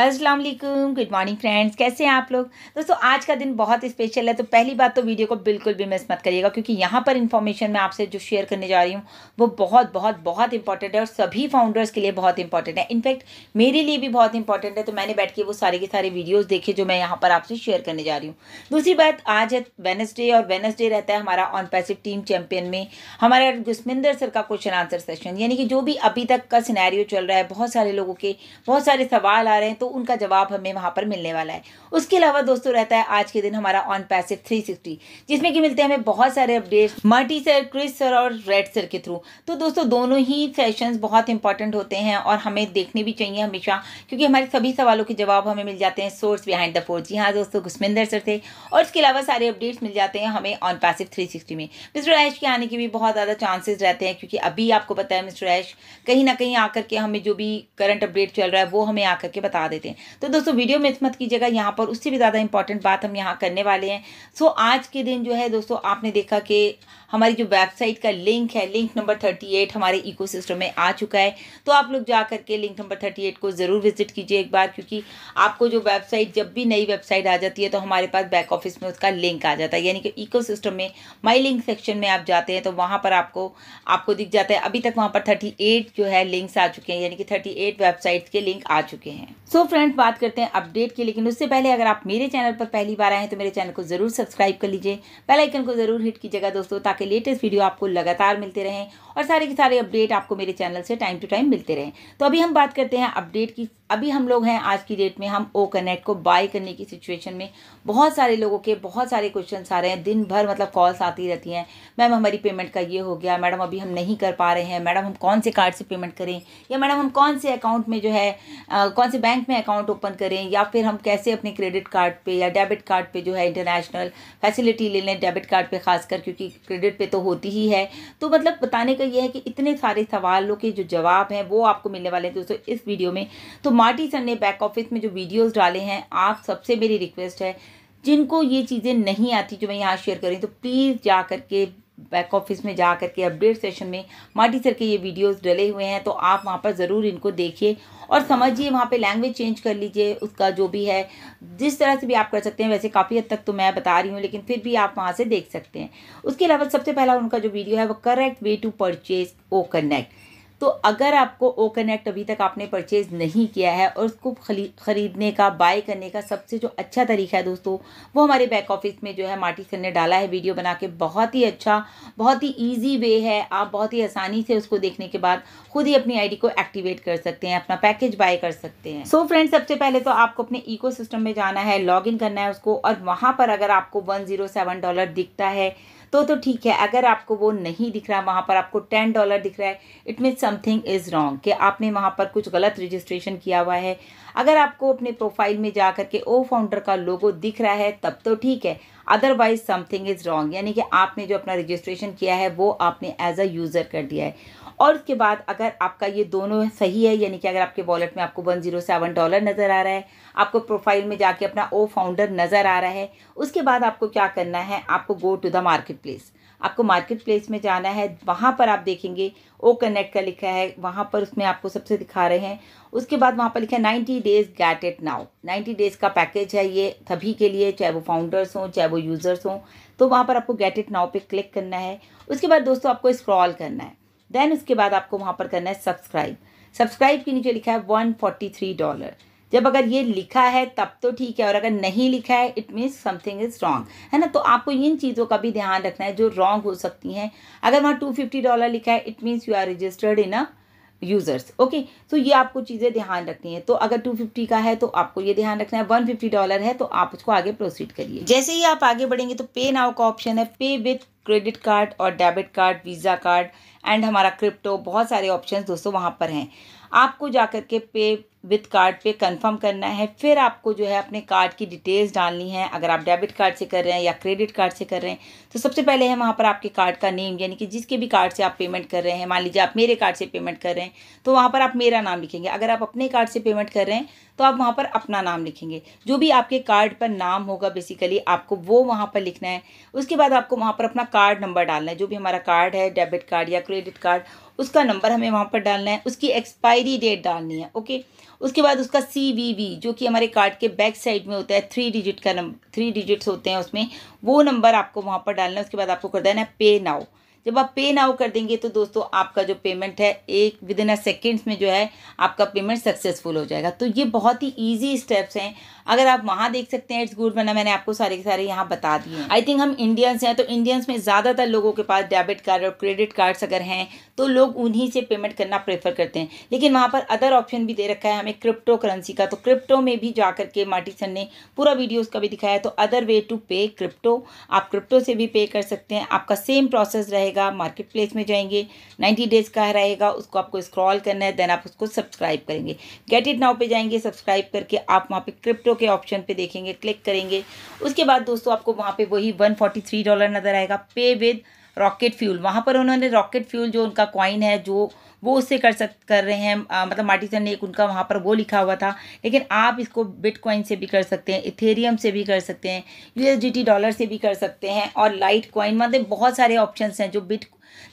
अस्सलाम वालेकुम good morning friends कैसे हैं आप लोग दोस्तों आज का दिन बहुत स्पेशल है तो पहली बात तो वीडियो को बिल्कुल भी मिस मत करिएगा क्योंकि यहाँ पर इन्फॉर्मेशन मैं आपसे जो शेयर करने जा रही हूँ वो बहुत बहुत बहुत इंपॉर्टेंट है और सभी फाउंडर्स के लिए बहुत इंपॉर्टेंट है इनफैक्ट मेरे लिए भी बहुत इंपॉर्टेंट है तो मैंने बैठ के वो सारे के सारे वीडियोज़ देखे जो मैं यहाँ पर आपसे शेयर करने जा रही हूँ दूसरी बात आज है वेनसडे और वेनसडे रहता है हमारा ऑन पैसिव टीम चैंपियन में हमारा जसमिंदर सर का क्वेश्चन आंसर सेशन यानी कि जो भी अभी तक का सिनेरियो चल रहा है बहुत सारे लोगों के बहुत सारे सवाल आ रहे हैं तो उनका जवाब हमें वहां पर मिलने वाला है उसके अलावा दोस्तों रहता है आज के दिन हमारा ऑन पैसिव 360 जिसमें कि मिलते हैं हमें बहुत सारे updates Marty sir Chris sir और रेड सर के थ्रू तो दोस्तों दोनों ही सेशंस बहुत इंपॉर्टेंट होते हैं और हमें देखने भी चाहिए हमेशा क्योंकि हमारे सभी सवालों के जवाब हमें मिल जाते हैं सोर्स बिहाइंड द फोर्स जी हाँ दोस्तों घुसमिंदर सर थे और इसके अलावा सारे अपडेट्स मिल जाते हैं हमें ऑन पैसिव थ्री में मिस्टर ऐश के आने के भी बहुत ज़्यादा चांसेस रहते हैं क्योंकि अभी आपको पता है मिस्टर ऐश कहीं ना कहीं आकर के हमें जो भी करंट अपडेट चल रहा है वो हमें आकर के बता देते हैं तो दोस्तों वीडियो मिस मत कीजिएगा यहाँ पर उससे भी ज़्यादा इंपॉर्टेंट बात हम यहाँ करने वाले हैं सो आज के दिन जो है दोस्तों आपने देखा कि हमारी जो वेबसाइट का लिंक है लिंक नंबर थर्टी एट हमारे इको में आ चुका है तो आप लोग जा करके लिंक नंबर थर्टी एट को ज़रूर विजिट कीजिए एक बार क्योंकि आपको जो वेबसाइट जब भी नई वेबसाइट आ जाती है तो हमारे पास बैक ऑफिस में उसका लिंक आ जाता है यानी कि इको में माई लिंक सेक्शन में आप जाते हैं तो वहाँ पर आपको आपको दिख जाता है अभी तक वहाँ पर थर्टी जो है लिंक्स आ चुके हैं यानी कि थर्टी वेबसाइट्स के लिंक आ चुके हैं सो तो फ्रेंड बात करते हैं अपडेट की लेकिन उससे पहले अगर आप मेरे चैनल पर पहली बार आए हैं तो मेरे चैनल को ज़रूर सब्सक्राइब कर लीजिए बेल आइकन को ज़रूर हिट कीजिएगा दोस्तों ताकि लेटेस्ट वीडियो आपको लगातार मिलते रहें और सारे के सारे अपडेट आपको मेरे चैनल से टाइम टू टाइम मिलते रहें तो अभी हम बात करते हैं अपडेट की अभी हम लोग हैं आज की डेट में हम ओ कनेक्ट को बाय करने की सिचुएशन में बहुत सारे लोगों के बहुत सारे क्वेश्चन आ रहे हैं दिन भर मतलब कॉल्स आती रहती हैं मैम हमारी पेमेंट का ये हो गया मैडम अभी हम नहीं कर पा रहे हैं मैडम हम कौन से कार्ड से पेमेंट करें या मैडम हम कौन से अकाउंट में जो है आ, कौन से बैंक में अकाउंट ओपन करें या फिर हम कैसे अपने क्रेडिट कार्ड पर या डेबिट कार्ड पर जो है इंटरनेशनल फैसिलिटी ले लें डेबिट कार्ड पर खासकर क्योंकि क्रेडिट पर तो होती ही है तो मतलब बताने का ये है कि इतने सारे सवालों के जो जवाब हैं वो आपको मिलने वाले हैं दोस्तों इस वीडियो में तो कुमाटी सर ने बैक ऑफिस में जो वीडियोस डाले हैं आप सबसे मेरी रिक्वेस्ट है जिनको ये चीज़ें नहीं आती जो मैं यहाँ शेयर कर रही तो प्लीज़ जा कर के बैक ऑफिस में जा करके अपडेट सेशन में माटी सर के ये वीडियोस डले हुए हैं तो आप वहाँ पर ज़रूर इनको देखिए और समझिए वहाँ पे लैंग्वेज चेंज कर लीजिए उसका जो भी है जिस तरह से भी आप कर सकते हैं वैसे काफ़ी हद तक तो मैं बता रही हूँ लेकिन फिर भी आप वहाँ से देख सकते हैं उसके अलावा सबसे पहला उनका जो वीडियो है वो correct way to purchase O connect तो अगर आपको ओ कनेक्ट अभी तक आपने परचेज़ नहीं किया है और उसको ख़रीदने का बाय करने का सबसे जो अच्छा तरीका है दोस्तों वो हमारे बैक ऑफिस में जो है मार्टी सर ने डाला है वीडियो बना के बहुत ही अच्छा बहुत ही ईजी वे है आप बहुत ही आसानी से उसको देखने के बाद खुद ही अपनी आई को एक्टिवेट कर सकते हैं अपना पैकेज बाय कर सकते हैं सो so फ्रेंड सबसे पहले तो आपको अपने इको में जाना है लॉग करना है उसको और वहाँ पर अगर आपको वन डॉलर दिखता है तो तो ठीक है अगर आपको वो नहीं दिख रहा वहाँ पर आपको टेन डॉलर दिख रहा है it mean something is wrong कि आपने वहाँ पर कुछ गलत रजिस्ट्रेशन किया हुआ है अगर आपको अपने प्रोफाइल में जा कर के ओ फाउंडर का लोगो दिख रहा है तब तो ठीक है अदरवाइज समथिंग इज़ रॉन्ग यानी कि आपने जो अपना रजिस्ट्रेशन किया है वो आपने एज अ यूज़र कर दिया है और उसके बाद अगर आपका ये दोनों सही है यानी कि अगर आपके वॉलेट में आपको वन जीरो सेवन डॉलर नज़र आ रहा है आपको प्रोफाइल में जाके अपना ओ फाउंडर नज़र आ रहा है उसके बाद आपको क्या करना है आपको go to the market place आपको मार्केट प्लेस में जाना है वहाँ पर आप देखेंगे ओ कनेक्ट का लिखा है वहाँ पर उसमें आपको सबसे दिखा रहे हैं उसके बाद वहाँ पर लिखा है ninety days get it now ninety days का पैकेज है ये सभी के लिए चाहे वो फाउंडर्स हों चाहे वो यूज़र्स हों तो वहाँ पर आपको गेट इट नाउ पे क्लिक करना है उसके बाद दोस्तों आपको स्क्रॉल करना है देन उसके बाद आपको वहां पर करना है सब्सक्राइब सब्सक्राइब के नीचे लिखा है वन फोर्टी थ्री डॉलर जब अगर ये लिखा है तब तो ठीक है और अगर नहीं लिखा है it means something is wrong है ना तो आपको इन चीज़ों का भी ध्यान रखना है जो रॉन्ग हो सकती हैं अगर वहाँ टू फिफ्टी डॉलर लिखा है it means you are registered in a users okay so ये आपको चीज़ें ध्यान रखनी है तो अगर टू फिफ्टी का है तो आपको ये ध्यान रखना है वन फिफ्टी डॉलर है तो आप उसको आगे प्रोसीड करिए जैसे ही आप आगे बढ़ेंगे तो पे नाउ का ऑप्शन है पे विथ क्रेडिट कार्ड और debit card visa card and हमारा क्रिप्टो बहुत सारे ऑप्शन दोस्तों वहाँ पर हैं आपको जा के पे विथ कार्ड पे कंफर्म करना है फिर आपको जो है अपने कार्ड की डिटेल्स डालनी है अगर आप डेबिट कार्ड से कर रहे हैं या क्रेडिट कार्ड से कर रहे हैं तो सबसे पहले है वहाँ पर आपके कार्ड का नेम यानी कि जिसके भी कार्ड से आप पेमेंट कर रहे हैं मान लीजिए आप मेरे कार्ड से पेमेंट कर रहे हैं तो वहाँ पर आप मेरा नाम लिखेंगे अगर आप अपने कार्ड से पेमेंट कर रहे हैं तो आप वहाँ पर अपना नाम लिखेंगे जो भी आपके कार्ड पर नाम होगा बेसिकली आपको वो वहाँ पर लिखना है उसके बाद आपको वहाँ पर अपना कार्ड नंबर डालना है जो भी हमारा कार्ड है डेबिट कार्ड या क्रेडिट कार्ड उसका नंबर हमें वहाँ पर डालना है उसकी एक्सपायरी डेट डालनी है ओके उसके बाद उसका सी वी वी जो कि हमारे कार्ड के बैक साइड में होता है थ्री डिजिट का नंबर थ्री डिजिट्स होते हैं उसमें वो नंबर आपको वहाँ पर डालना है उसके बाद आपको कर देना है पे नाउ जब आप पे नाउ कर देंगे तो दोस्तों आपका जो पेमेंट है एक विद इन अ सेकेंड्स में जो है आपका पेमेंट सक्सेसफुल हो जाएगा तो ये बहुत ही ईजी स्टेप्स हैं अगर आप वहाँ देख सकते हैं इट्स गुड वरना मैंने आपको सारे के सारे यहाँ बता दिए आई थिंक हम इंडियंस हैं तो इंडियंस में ज़्यादातर लोगों के पास डेबिट कार्ड और क्रेडिट कार्ड्स अगर हैं तो लोग उन्हीं से पेमेंट करना प्रेफर करते हैं लेकिन वहाँ पर अदर ऑप्शन भी दे रखा है हमें क्रिप्टो करेंसी का तो क्रिप्टो में भी जा के मार्टिसन ने पूरा वीडियो उसका भी दिखाया तो other way to pay crypto आप क्रिप्टो से भी पे कर सकते हैं आपका सेम प्रोसेस रहेगा मार्केट प्लेस में जाएंगे नाइन्टी डेज का रहेगा उसको आपको स्क्रॉल करना है देन आप उसको सब्सक्राइब करेंगे गेट इट नाउ पे जाएंगे सब्सक्राइब करके आप वहाँ पर क्रिप्टो मेट्रो के ऑप्शन पे देखेंगे क्लिक करेंगे उसके बाद दोस्तों आपको वहाँ पे वही 143 डॉलर नज़र आएगा पे विद रॉकेट फ्यूल वहाँ पर उन्होंने रॉकेट फ्यूल जो उनका कॉइन है जो वो उससे कर सक कर रहे हैं आ, मतलब मार्टिसन ने एक उनका वहाँ पर वो लिखा हुआ था लेकिन आप इसको बिटकॉइन से भी कर सकते हैं इथेरियम से भी कर सकते हैं यूएसडीटी डॉलर से भी कर सकते हैं और लाइट कॉइन मतलब बहुत सारे ऑप्शंस हैं जो बिट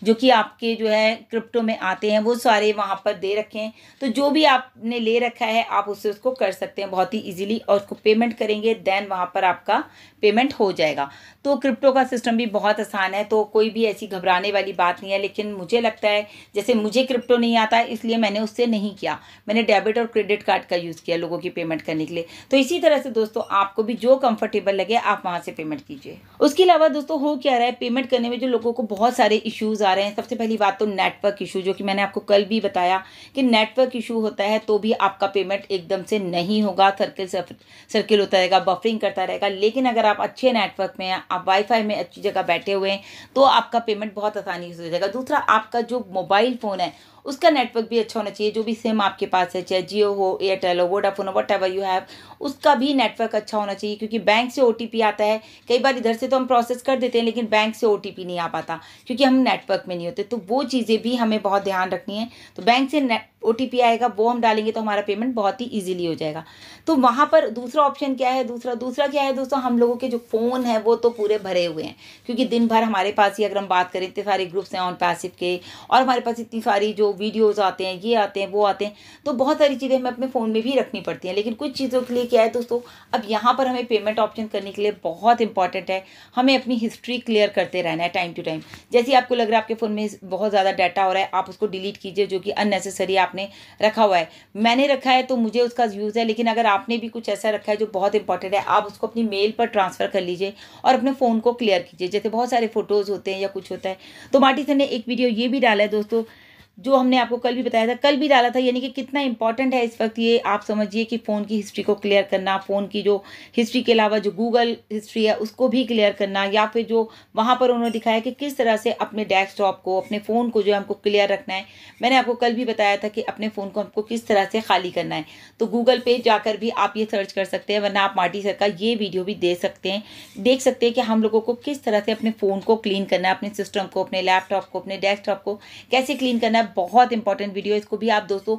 जो कि आपके जो है क्रिप्टो में आते हैं वो सारे वहाँ पर दे रखे हैं तो जो भी आपने ले रखा है आप उससे उसको कर सकते हैं बहुत ही ईजिली और उसको पेमेंट करेंगे देन वहाँ पर आपका पेमेंट हो जाएगा तो क्रिप्टो का सिस्टम भी बहुत आसान है तो कोई भी ऐसी घबराने वाली बात नहीं है लेकिन मुझे लगता है जैसे मुझे क्रिप्टो नहीं आता इसलिए मैंने उससे नहीं किया मैंने डेबिट और क्रेडिट कार्ड का यूज़ किया लोगों की पेमेंट करने के लिए तो इसी तरह से दोस्तों आपको भी जो कंफर्टेबल लगे आप वहाँ से पेमेंट कीजिए उसके अलावा दोस्तों हो क्या रहा है पेमेंट करने में जो लोगों को बहुत सारे इशू इश्यूज़ आ रहे हैं सबसे पहली बात तो नेटवर्क इशू जो कि मैंने आपको कल भी बताया कि नेटवर्क इशू होता है तो भी आपका पेमेंट एकदम से नहीं होगा सर्किल सर्किल होता रहेगा बफरिंग करता रहेगा लेकिन अगर आप अच्छे नेटवर्क में हैं आप वाईफाई में अच्छी जगह बैठे हुए हैं तो आपका पेमेंट बहुत आसानी से हो जाएगा दूसरा आपका जो मोबाइल फ़ोन है उसका नेटवर्क भी अच्छा होना चाहिए जो भी सिम आपके पास है चाहे जियो हो एयरटेल हो वोडाफोन हो वट एवर यू हैव उसका भी नेटवर्क अच्छा होना चाहिए क्योंकि बैंक से ओ आता है कई बार इधर से तो हम प्रोसेस कर देते हैं लेकिन बैंक से ओ नहीं आ पाता क्योंकि हम नेटवर्क में नहीं होते तो वो चीज़ें भी हमें बहुत ध्यान रखनी है तो बैंक से ओ आएगा वो हम डालेंगे तो हमारा पेमेंट बहुत ही इजीली हो जाएगा तो वहाँ पर दूसरा ऑप्शन क्या है दूसरा दूसरा क्या है दोस्तों हम लोगों के जो फ़ोन है वो तो पूरे भरे हुए हैं क्योंकि दिन भर हमारे पास ही अगर हम बात करें इतने सारे ग्रुप्स हैं ऑन पैसिव के और हमारे पास इतनी सारी जो वीडियोज़ आते हैं ये आते हैं वो आते हैं तो बहुत सारी चीज़ें हमें अपने फ़ोन में भी रखनी पड़ती हैं लेकिन कुछ चीज़ों के लिए क्या है दोस्तों अब यहाँ पर हमें पेमेंट ऑप्शन करने के लिए बहुत इंपॉर्टेंट है हमें अपनी हिस्ट्री क्लियर करते रहना है टाइम टू टाइम जैसे आपको लग रहा है आपके फ़ोन में बहुत ज़्यादा डाटा हो रहा है आप उसको डिलीट कीजिए जो कि अननेसेसरी आप आपने रखा हुआ है मैंने रखा है तो मुझे उसका यूज़ है लेकिन अगर आपने भी कुछ ऐसा रखा है जो बहुत इंपॉर्टेंट है आप उसको अपनी मेल पर ट्रांसफ़र कर लीजिए और अपने फ़ोन को क्लियर कीजिए जैसे बहुत सारे फ़ोटोज़ होते हैं या कुछ होता है तो मार्टी सर ने एक वीडियो ये भी डाला है दोस्तों जो हमने आपको कल भी बताया था कल भी डाला था यानी कि कितना इंपॉर्टेंट है इस वक्त ये आप समझिए कि फ़ोन की हिस्ट्री को क्लियर करना फ़ोन की जो हिस्ट्री के अलावा जो गूगल हिस्ट्री है उसको भी क्लियर करना या फिर जो वहाँ पर उन्होंने दिखाया कि किस तरह से अपने डेस्कटॉप को अपने फ़ोन को जो है हमको क्लियर रखना है मैंने आपको कल भी बताया था कि अपने फ़ोन को हमको किस तरह से खाली करना है तो गूगल पे जाकर भी आप ये सर्च कर सकते हैं वरना आप मार्टी सर का ये वीडियो भी दे सकते हैं देख सकते हैं कि हम लोगों को किस तरह से अपने फ़ोन को क्लीन करना है अपने सिस्टम को अपने लैपटॉप को अपने डेस्कटॉप को कैसे क्लीन करना है बहुत इंपॉर्टेंट वीडियो है इसको भी आप दोस्तों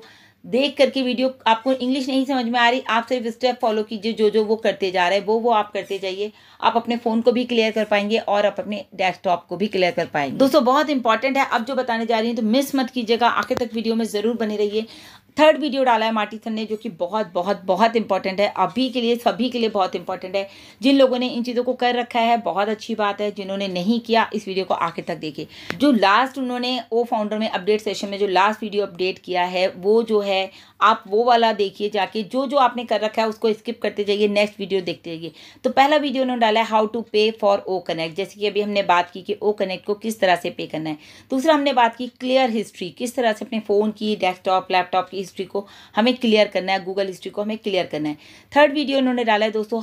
देख करके वीडियो आपको इंग्लिश नहीं समझ में आ रही आप सिर्फ स्टेप फॉलो कीजिए जो जो वो करते जा रहे हैं वो वो आप करते जाइए आप अपने फ़ोन को भी क्लियर कर पाएंगे और आप अपने डेस्कटॉप को भी क्लियर कर पाएंगे दोस्तों बहुत इंपॉर्टेंट है अब जो बताने जा रही हैं तो मिस मत कीजिएगा आखिर तक वीडियो में ज़रूर बने रहिए थर्ड वीडियो डाला है मार्टी सर ने जो कि बहुत बहुत बहुत इंपॉर्टेंट है अभी के लिए सभी के लिए बहुत इंपॉर्टेंट है जिन लोगों ने इन चीज़ों को कर रखा है बहुत अच्छी बात है जिन्होंने नहीं किया इस वीडियो को आखिर तक देखे जो लास्ट उन्होंने ओ फाउंडर में अपडेट सेशन में जो लास्ट वीडियो अपडेट किया है वो जो है आप वो वाला देखिए जाके जो जो आपने कर रखा है उसको स्किप करते जाइए नेक्स्ट वीडियो देखते जाइए तो पहला वीडियो उन्होंने डाला है how to pay for O connect जैसे कि अभी हमने बात की कि ओ कनेक्ट को किस तरह से पे करना है दूसरा हमने बात की क्लियर हिस्ट्री किस तरह से अपने फ़ोन की डेस्कटॉप लैपटॉप की हिस्ट्री को हमें क्लियर करना है गूगल हिस्ट्री को हमें क्लियर करना है थर्ड वीडियो इन्होंने डाला है दोस्तों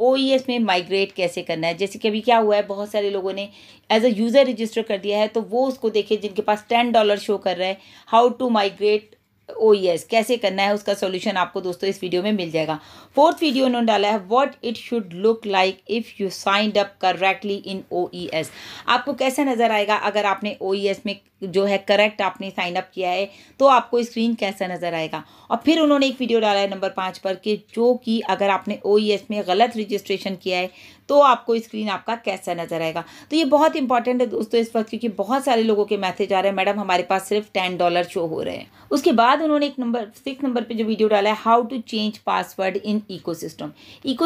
ओ e में माइग्रेट कैसे करना है जैसे कि अभी क्या हुआ है बहुत सारे लोगों ने एज अ यूज़र रजिस्टर कर दिया है तो वो उसको देखे जिनके पास टेन डॉलर शो कर रहा है how to migrate O oh, yes कैसे करना है उसका सोल्यूशन आपको दोस्तों इस वीडियो में मिल जाएगा फोर्थ वीडियो उन्होंने डाला है what it should look like if you signed up correctly in O E S आपको कैसा नज़र आएगा अगर आपने ओ ई एस में जो है करेक्ट आपने साइन अप किया है तो आपको स्क्रीन कैसा नज़र आएगा और फिर उन्होंने एक वीडियो डाला है नंबर पाँच पर कि जो कि अगर आपने ओ ई एस में गलत रजिस्ट्रेशन किया है तो आपको स्क्रीन आपका कैसा नजर आएगा तो ये बहुत इंपॉर्टेंट है दोस्तों इस वक्त क्योंकि बहुत सारे लोगों के मैसेज आ रहे हैं मैडम हमारे पास सिर्फ टेन डॉलर शो हो रहे हैं उसके बाद उन्होंने एक नंबर सिक्स नंबर पर जो वीडियो डाला है how to change password in 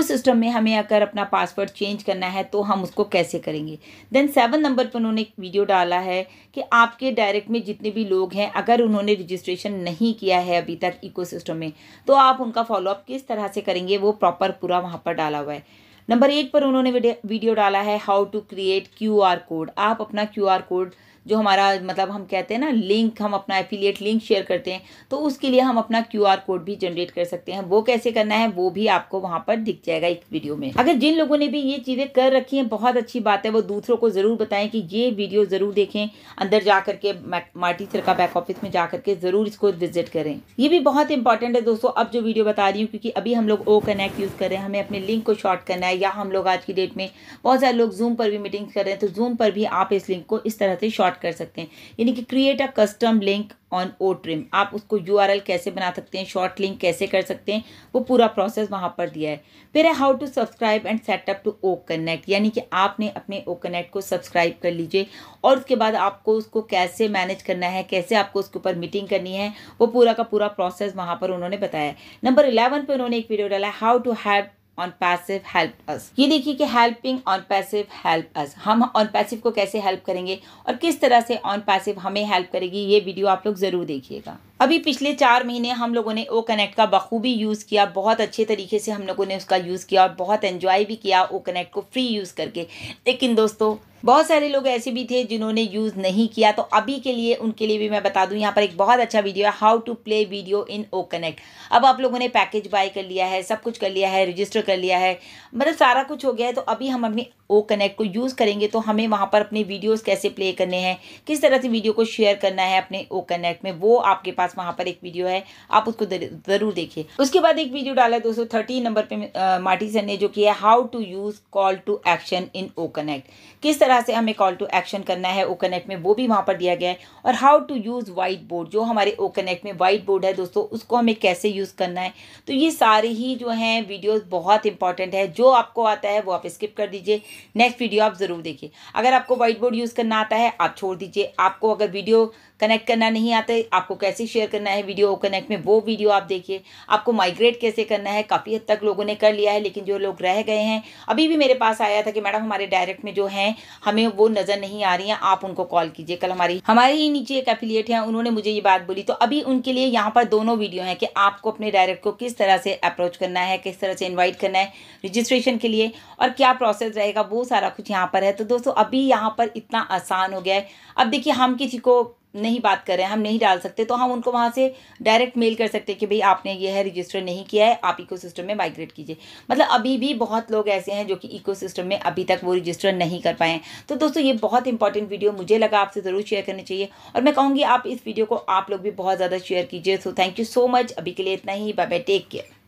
ecosystem में हमें अगर अपना पासवर्ड चेंज करना है तो हम उसको कैसे करेंगे देन सेवन नंबर पर उन्होंने एक वीडियो डाला है कि आपके डायरेक्ट में जितने भी लोग हैं अगर उन्होंने रजिस्ट्रेशन नहीं किया है अभी तक इकोसिस्टम में तो आप उनका फॉलोअप किस तरह से करेंगे वो प्रॉपर पूरा वहाँ पर डाला हुआ है नंबर एट पर उन्होंने वीडियो डाला है how to create Q code आप अपना क्यू कोड जो हमारा मतलब हम कहते हैं ना लिंक हम अपना एफिलिएट लिंक शेयर करते हैं तो उसके लिए हम अपना क्यू कोड भी जनरेट कर सकते हैं वो कैसे करना है वो भी आपको वहाँ पर दिख जाएगा इस वीडियो में अगर जिन लोगों ने भी ये चीज़ें कर रखी हैं बहुत अच्छी बात है वो दूसरों को ज़रूर बताएं कि ये वीडियो ज़रूर देखें अंदर जा करके मार्टी सर का बैक ऑफिस में जा करके ज़रूर इसको विजिट करें ये भी बहुत इंपॉर्टेंट है दोस्तों अब जो वीडियो बता रही हूँ क्योंकि अभी हम लोग ओ कनेक्ट यूज़ कर रहे हैं हमें अपने लिंक को शॉर्ट करना है या हम लोग आज की डेट में बहुत सारे लोग जूम पर भी मीटिंग कर रहे हैं तो जूम पर भी आप इस लिंक को इस तरह से शॉर्ट स्टार्ट कर सकते हैं यानी कि create a custom link on O trim आप उसको यू कैसे बना सकते हैं शॉर्ट लिंक कैसे कर सकते हैं वो पूरा प्रोसेस वहाँ पर दिया है फिर है how to subscribe and setup to O connect यानी कि आपने अपने ओ कनेक्ट को सब्सक्राइब कर लीजिए और उसके बाद आपको उसको कैसे मैनेज करना है कैसे आपको उसके ऊपर मीटिंग करनी है वो पूरा का पूरा प्रोसेस वहाँ पर उन्होंने बताया नंबर इलेवन पर उन्होंने एक वीडियो डाला है how to have on passive help us ये देखिए कि helping on passive help us हम ऑन पैसिव को कैसे हेल्प करेंगे और किस तरह से ऑन पैसिव हमें हेल्प करेगी ये वीडियो आप लोग ज़रूर देखिएगा अभी पिछले चार महीने हम लोगों ने ओ कनेक्ट का बखूबी यूज़ किया बहुत अच्छे तरीके से हम लोगों ने उसका यूज़ किया और बहुत एंजॉय भी किया ओ कनेक्ट को फ्री यूज़ करके लेकिन दोस्तों बहुत सारे लोग ऐसे भी थे जिन्होंने यूज़ नहीं किया तो अभी के लिए उनके लिए भी मैं बता दूँ यहाँ पर एक बहुत अच्छा वीडियो है how to play video in O connect अब आप लोगों ने पैकेज बाय कर लिया है सब कुछ कर लिया है रजिस्टर कर लिया है मतलब सारा कुछ हो गया है तो अभी हम अपनी ओ कनेक्ट को यूज़ करेंगे तो हमें वहाँ पर अपने वीडियोस कैसे प्ले करने हैं किस तरह से वीडियो को शेयर करना है अपने ओ कनेक्ट में वो आपके पास वहाँ पर एक वीडियो है आप उसको ज़रूर देखिए उसके बाद एक वीडियो डाला दोस्तों थर्टी नंबर पर माटी सर ने जो किया है how to use call to action in O connect किस तरह से हमें कॉल टू एक्शन करना है ओ कनेक्ट में वो भी वहाँ पर दिया गया है और how to use whiteboard जो हमारे ओ कनेक्ट में वाइट बोर्ड है दोस्तों उसको हमें कैसे यूज़ करना है तो ये सारे ही जो हैं वीडियोज़ बहुत इंपॉर्टेंट है जो आपको आता है वो आप स्किप कर दीजिए नेक्स्ट वीडियो आप ज़रूर देखिए अगर आपको व्हाइट बोर्ड यूज़ करना आता है आप छोड़ दीजिए आपको अगर वीडियो कनेक्ट करना नहीं आता है आपको कैसे शेयर करना है वीडियो कनेक्ट में वो वीडियो आप देखिए आपको माइग्रेट कैसे करना है काफ़ी हद तक लोगों ने कर लिया है लेकिन जो लोग रह गए हैं अभी भी मेरे पास आया था कि मैडम हमारे डायरेक्ट में जो हैं हमें वो नज़र नहीं आ रही हैं आप उनको कॉल कीजिए कल हमारी हमारे ही नीचे एक एफिलियट हैं उन्होंने मुझे ये बात बोली तो अभी उनके लिए यहाँ पर दोनों वीडियो हैं कि आपको अपने डायरेक्ट को किस तरह से अप्रोच करना है किस तरह से इन्वाइट करना है रजिस्ट्रेशन के लिए और क्या प्रोसेस रहेगा वो सारा कुछ यहाँ पर है तो दोस्तों अभी यहाँ पर इतना आसान हो गया है अब देखिए हम किसी को नहीं बात कर रहे हैं हम नहीं डाल सकते तो हम उनको वहाँ से डायरेक्ट मेल कर सकते हैं कि भाई आपने यह है रजिस्टर नहीं किया है आप इकोसिस्टम में माइग्रेट कीजिए मतलब अभी भी बहुत लोग ऐसे हैं जो कि इकोसिस्टम में अभी तक वो रजिस्टर नहीं कर पाए तो दोस्तों ये बहुत इंपॉर्टेंट वीडियो मुझे लगा आपसे ज़रूर शेयर करनी चाहिए और मैं कहूँगी आप इस वीडियो को आप लोग भी बहुत ज़्यादा शेयर कीजिए so thank you so much अभी के लिए इतना ही बाय बाय टेक केयर